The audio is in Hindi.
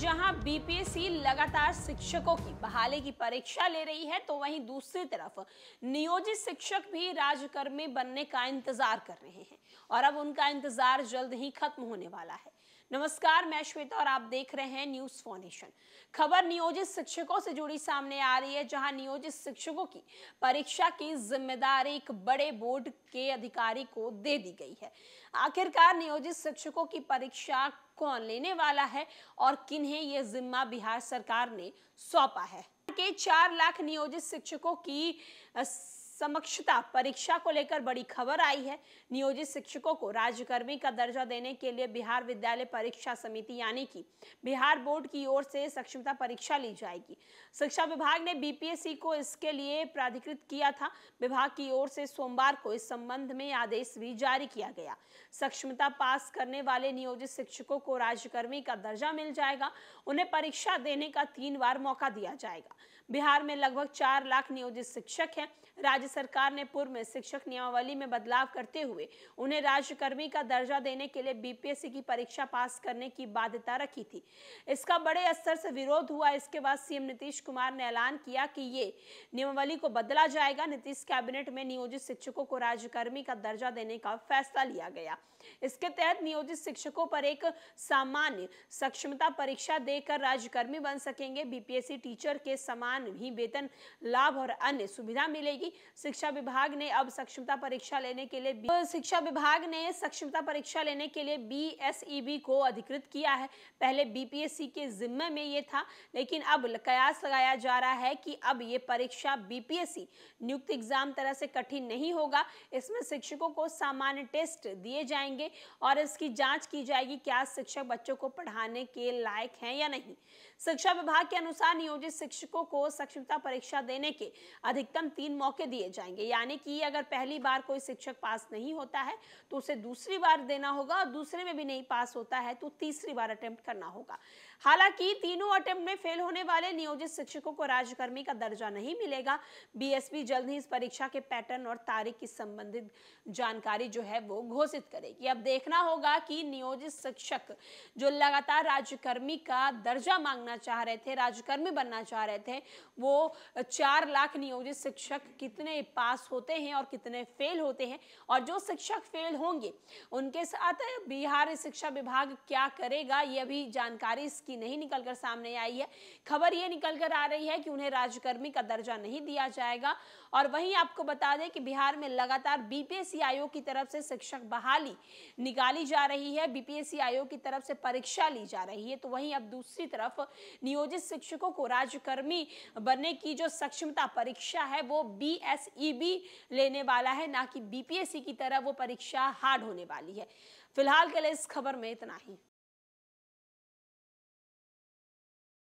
जहां बीपीएससी लगातार शिक्षकों की बहाली की परीक्षा ले रही है तो वहीं दूसरी तरफ नियोजित शिक्षक भी राजकर्मी बनने का इंतजार कर रहे हैं और अब उनका इंतजार जल्द ही खत्म होने वाला है नमस्कार मैं श्वेता और आप देख रहे हैं न्यूज फॉर्नेशन खबर नियोजित शिक्षकों से जुड़ी सामने आ रही है जहां नियोजित शिक्षकों की परीक्षा की जिम्मेदारी एक बड़े बोर्ड के अधिकारी को दे दी गई है आखिरकार नियोजित शिक्षकों की परीक्षा कौन लेने वाला है और किन्हें ये जिम्मा बिहार सरकार ने सौंपा है के चार लाख नियोजित शिक्षकों की समक्षता परीक्षा को लेकर बड़ी खबर आई है नियोजित शिक्षकों को राज्यकर्मी का दर्जा देने के लिए बिहार विद्यालय परीक्षा समिति यानी कि बिहार बोर्ड की ओर से सक्षमता परीक्षा ली जाएगी शिक्षा विभाग ने बीपीएससी को इसके लिए प्राधिकृत किया था विभाग की ओर से सोमवार को इस संबंध में आदेश भी जारी किया गया सक्षमता पास करने वाले नियोजित शिक्षकों को राज्यकर्मी का दर्जा मिल जाएगा उन्हें परीक्षा देने का तीन बार मौका दिया जाएगा बिहार में लगभग चार लाख नियोजित शिक्षक हैं राज्य राज्य सरकार ने पूर्व में शिक्षक नियमावली में बदलाव करते हुए उन्हें राज्यकर्मी का दर्जा देने के लिए बीपीएससी की परीक्षा पास करने की बाध्यता रखी थी इसका बड़े स्तर से विरोध हुआ इसके बाद सीएम नीतीश कुमार ने ऐलान किया कि ये नियमावली को बदला जाएगा नीतीश कैबिनेट में नियोजित शिक्षकों को राज्यकर्मी का दर्जा देने का फैसला लिया गया इसके तहत नियोजित शिक्षकों पर एक सामान्य सक्षमता परीक्षा देकर राज्यकर्मी बन सकेंगे बीपीएससी टीचर के समान ही वेतन लाभ और अन्य सुविधा मिलेगी शिक्षा विभाग ने अब सक्षमता परीक्षा लेने के लिए शिक्षा विभाग ने सक्षमता परीक्षा लेने के लिए बी e को अधिकृत किया है पहले बीपीएससी के जिम्मे में ये था लेकिन अब कयास लगाया जा रहा है कि अब ये परीक्षा बीपीएससी नियुक्त एग्जाम तरह से कठिन नहीं होगा इसमें शिक्षकों को सामान्य टेस्ट दिए जाएंगे और इसकी जांच की जाएगी क्या शिक्षक बच्चों को पढ़ाने के लायक हैं या नहीं शिक्षा विभाग के अनुसार नियोजित शिक्षकों को सक्षमता परीक्षा देने के अधिकतम तीन मौके दिए दिए जाएंगे यानी कि अगर पहली बार कोई शिक्षक पास नहीं होता है तो उसे दूसरी बार देना होगा और दूसरे में भी नहीं पास होता है तो तीसरी बार अटेम्प्ट करना होगा हालांकि तीनों अटेम्प्ट में फेल होने वाले नियोजित शिक्षकों को राज्यकर्मी का दर्जा नहीं मिलेगा बीएसपी जल्द ही इस परीक्षा के पैटर्न और तारीख की संबंधित जानकारी जो है वो घोषित करेगी अब देखना होगा कि नियोजित शिक्षक जो लगातार राज्यकर्मी का दर्जा मांगना चाह रहे थे राज्यकर्मी बनना चाह रहे थे वो चार लाख नियोजित शिक्षक कितने पास होते हैं और कितने फेल होते हैं और जो शिक्षक फेल होंगे उनके साथ बिहार शिक्षा विभाग क्या करेगा यह भी जानकारी इस की नहीं निकलकर सामने आई है खबर ये निकल कर आ रही है कि उन्हें राजकर्मी का दर्जा नहीं दिया जाएगा और वहीं आपको बता दें कि बिहार में लगातार बीपीएससी आयोग की तरफ से शिक्षक बहाली निकाली जा रही है बीपीएससी आयोग की तरफ से परीक्षा ली जा रही है तो वहीं अब दूसरी तरफ नियोजित शिक्षकों को राजकर्मी बनने की जो सक्षमता परीक्षा है वो बी e लेने वाला है ना कि बीपीएससी की तरह वो परीक्षा हार्ड होने वाली है फिलहाल के लिए इस खबर में इतना ही